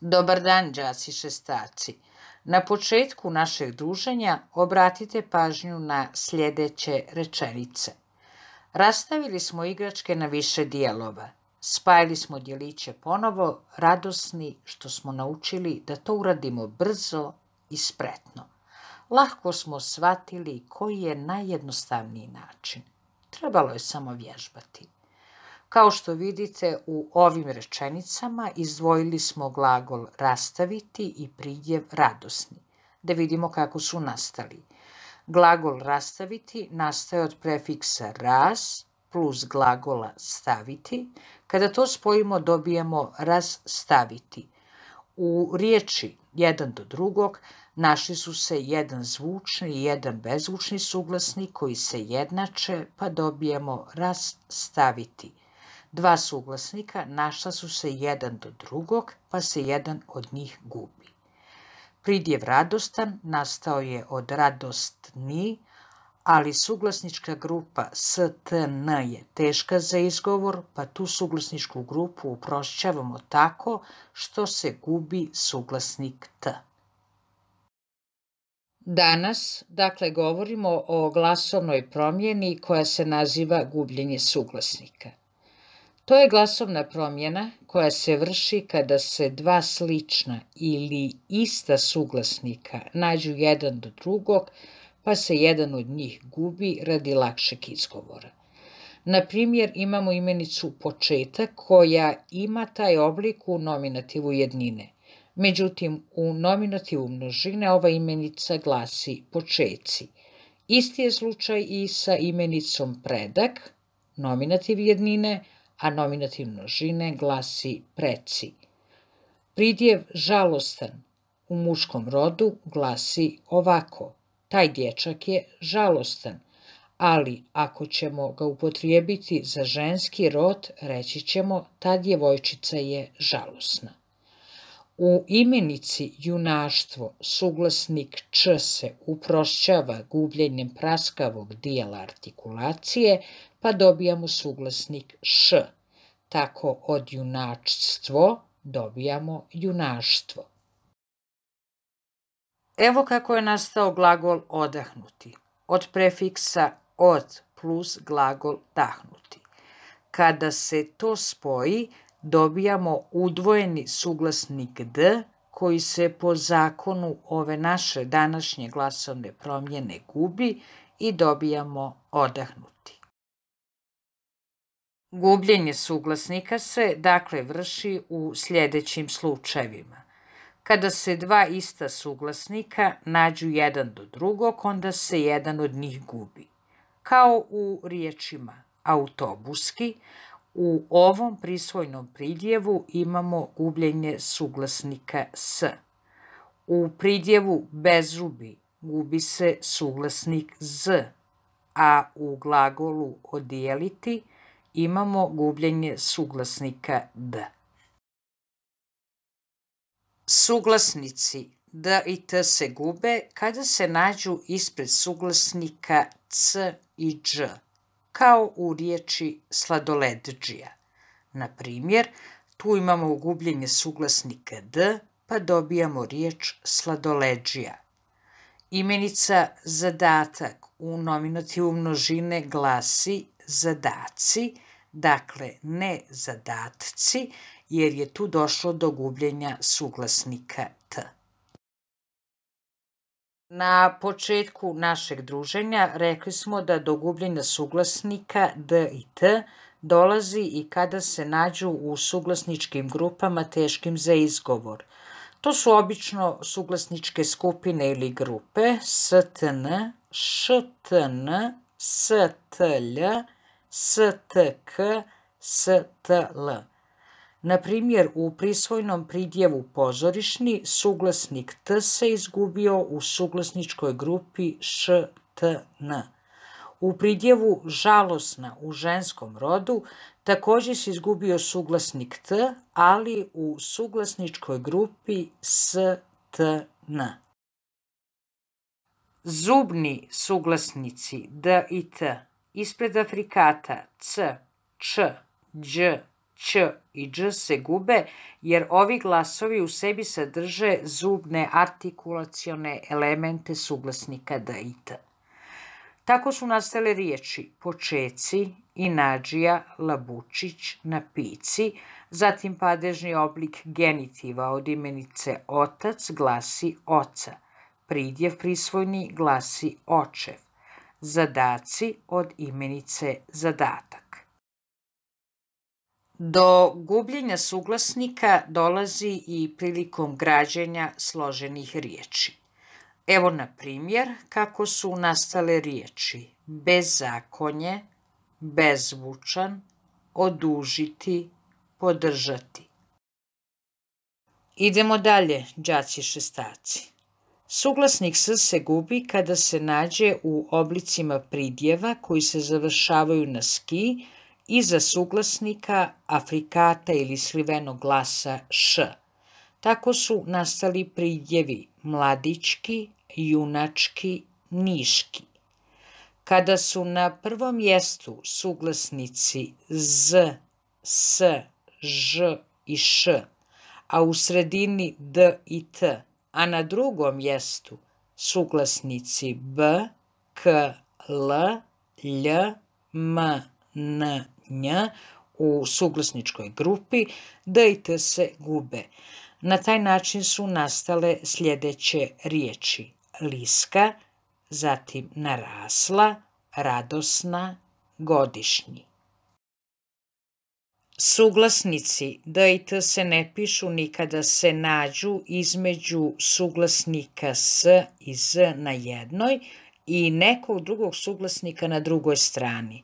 Dobar dan, džaci šestaci. Na početku našeg druženja obratite pažnju na sljedeće rečenice. Rastavili smo igračke na više dijelova. Spajali smo djeliće ponovo, radosni što smo naučili da to uradimo brzo i spretno. Lahko smo shvatili koji je najjednostavniji način. Trebalo je samo vježbati. Kao što vidite u ovim rečenicama izdvojili smo glagol rastaviti i pridjev radosni. Da vidimo kako su nastali. Glagol rastaviti nastaje od prefiksa ras plus glagola staviti. Kada to spojimo dobijemo rastaviti. U riječi jedan do drugog našli su se jedan zvučni i jedan bezvučni suglasni koji se jednače pa dobijemo rastaviti. Dva suglasnika našla su se jedan do drugog, pa se jedan od njih gubi. Pridjev radostan nastao je od radostni, ali suglasnička grupa STN je teška za izgovor, pa tu suglasničku grupu uprošćavamo tako što se gubi suglasnik T. Danas, dakle, govorimo o glasovnoj promjeni koja se naziva gubljenje suglasnika. To je glasovna promjena koja se vrši kada se dva slična ili ista suglasnika nađu jedan do drugog, pa se jedan od njih gubi radi lakšeg izgovora. Na primjer, imamo imenicu početak koja ima taj oblik u nominativu jednine. Međutim, u nominativu množine ova imenica glasi počeci. Isti je slučaj i sa imenicom predak, nominativ jednine, a nominativno žine glasi preci. Pridjev žalostan u muškom rodu glasi ovako. Taj dječak je žalostan, ali ako ćemo ga upotrijebiti za ženski rod, reći ćemo ta djevojčica je žalosna. U imenici junaštvo suglasnik č se uprošćava gubljenjem praskavog dijela artikulacije, pa dobijamo suglasnik š. Tako od junačstvo dobijamo junaštvo. Evo kako je nastao glagol odahnuti. Od prefiksa od plus glagol dahnuti. Kada se to spoji, dobijamo udvojeni suglasnik d koji se po zakonu ove naše današnje glasovne promjene gubi i dobijamo odahnuti. Gubljenje suglasnika se dakle vrši u sljedećim slučajevima. Kada se dva ista suglasnika nađu jedan do drugog, onda se jedan od njih gubi. Kao u riječima autobuski, u ovom prisvojnom pridjevu imamo gubljenje suglasnika s. U pridjevu bezubi gubi se suglasnik z, a u glagolu odijeliti – imamo gubljenje suglasnika d. Suglasnici d i t se gube kada se nađu ispred suglasnika c i dž, kao u riječi sladoledđija. Na primjer, tu imamo gubljenje suglasnika d, pa dobijamo riječ sladoleđija. Imenica zadatak u nominativu množine glasi zadaci, dakle ne zadatci, jer je tu došlo do gubljenja suglasnika T. Na početku našeg druženja rekli smo da do gubljenja suglasnika D i T dolazi i kada se nađu u suglasničkim grupama teškim za izgovor. To su obično suglasničke skupine ili grupe STN, T, STL, stk, stl. Na primjer, u prisvojnom pridjevu pozorišni suglasnik t se izgubio u suglasničkoj grupi štn. U pridjevu žalosna u ženskom rodu također se izgubio suglasnik t, ali u suglasničkoj grupi stn. Zubni suglasnici d i t Ispred Afrikata C, Č, Đ, Ć i Đ se gube jer ovi glasovi u sebi sadrže zubne artikulacione elemente suglasnika D i Tako su nastale riječi počeci, inađija, labučić, napici, zatim padežni oblik genitiva od imenice otac glasi oca, pridjev prisvojni glasi očev, zadaci od imenice zadatak. Do gubljenja suglasnika dolazi i prilikom građenja složenih riječi. Evo na primjer kako su nastale riječi bezakonje, bezvučan, odužiti, podržati. Idemo dalje, đaci šestaci. Suglasnik s se gubi kada se nađe u oblicima pridjeva koji se završavaju na ski iza suglasnika afrikata ili slivenog glasa š. Tako su nastali pridjevi mladički, junački, niški. Kada su na prvom mjestu suglasnici z, s, ž i š, a u sredini d i t, a na drugom mjestu suglasnici b, k, l, L, m, n, nj u suglasničkoj grupi, d i t se gube. Na taj način su nastale sljedeće riječi liska, zatim narasla, radosna, godišnji. Suglasnici D i T se ne pišu nikada se nađu između suglasnika S i Z na jednoj i nekog drugog suglasnika na drugoj strani.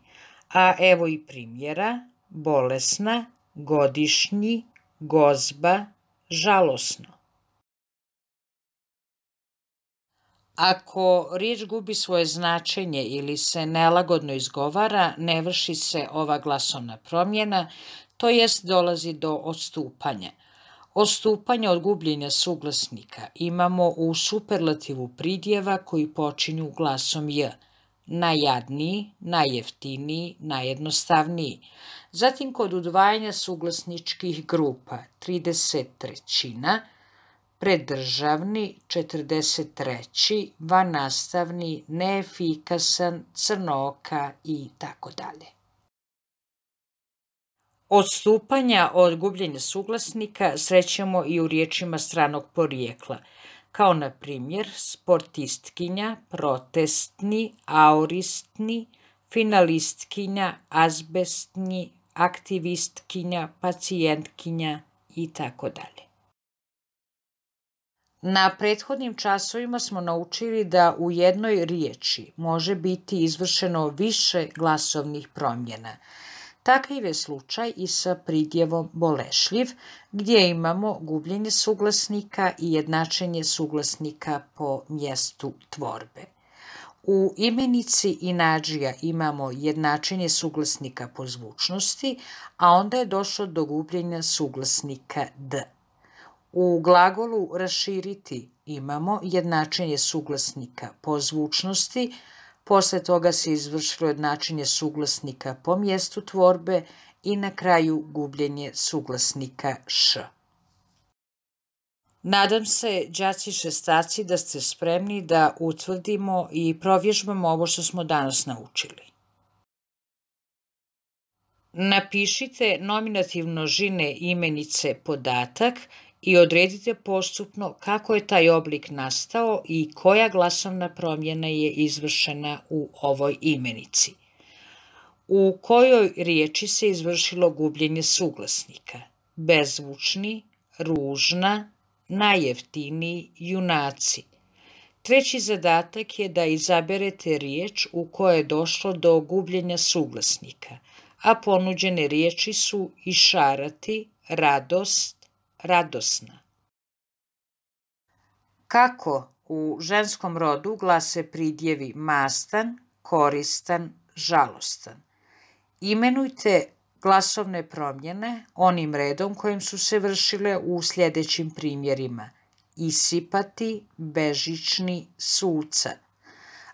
A evo i primjera, bolesna, godišnji, gozba, žalosno. Ako riječ gubi svoje značenje ili se nelagodno izgovara, ne vrši se ova glasovna promjena, to jest dolazi do odstupanja. Odstupanje od gubljenja suglasnika imamo u superlativu pridjeva koji počinju glasom j. Najjadniji, najjeftiniji, najjednostavniji. Zatim kod udvajanja suglasničkih grupa 33 trećina – predržavni, 43. vanastavni, neefikasan, crnoka i tako dalje. Odstupanja od gubljenja suglasnika srećemo i u riječima stranog porijekla, kao na primjer sportistkinja, protestni, auristni, finalistkinja, azbestni, aktivistkinja, pacijentkinja i tako dalje. Na prethodnim časovima smo naučili da u jednoj riječi može biti izvršeno više glasovnih promjena. Takav je slučaj i sa pridjevom bolešljiv, gdje imamo gubljenje suglasnika i jednačenje suglasnika po mjestu tvorbe. U imenici inađija imamo jednačenje suglasnika po zvučnosti, a onda je došlo do gubljenja suglasnika d. U glagolu raširiti imamo jednačenje suglasnika po zvučnosti, posle toga se izvršilo jednačenje suglasnika po mjestu tvorbe i na kraju gubljenje suglasnika š. Nadam se, đaci šestaci, da ste spremni da utvrdimo i provježbamo ovo što smo danas naučili. Napišite nominativno žine imenice podatak i odredite postupno kako je taj oblik nastao i koja glasovna promjena je izvršena u ovoj imenici. U kojoj riječi se izvršilo gubljenje suglasnika? Bezvučni, ružna, najjeftiniji, junaci. Treći zadatak je da izaberete riječ u kojoj je došlo do gubljenja suglasnika, a ponuđene riječi su išarati, radost, radosna. Kako u ženskom rodu glase pridjevi mastan, koristan, žalostan. Imenujte glasovne promjene onim redom kojim su se vršile u sljedećim primjerima. Isipati, bežični, suca.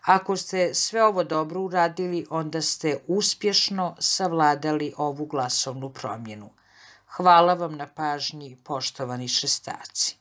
Ako ste sve ovo dobro uradili, onda ste uspješno savladali ovu glasovnu promjenu. Hvala vam na pažnji, poštovani šestaci.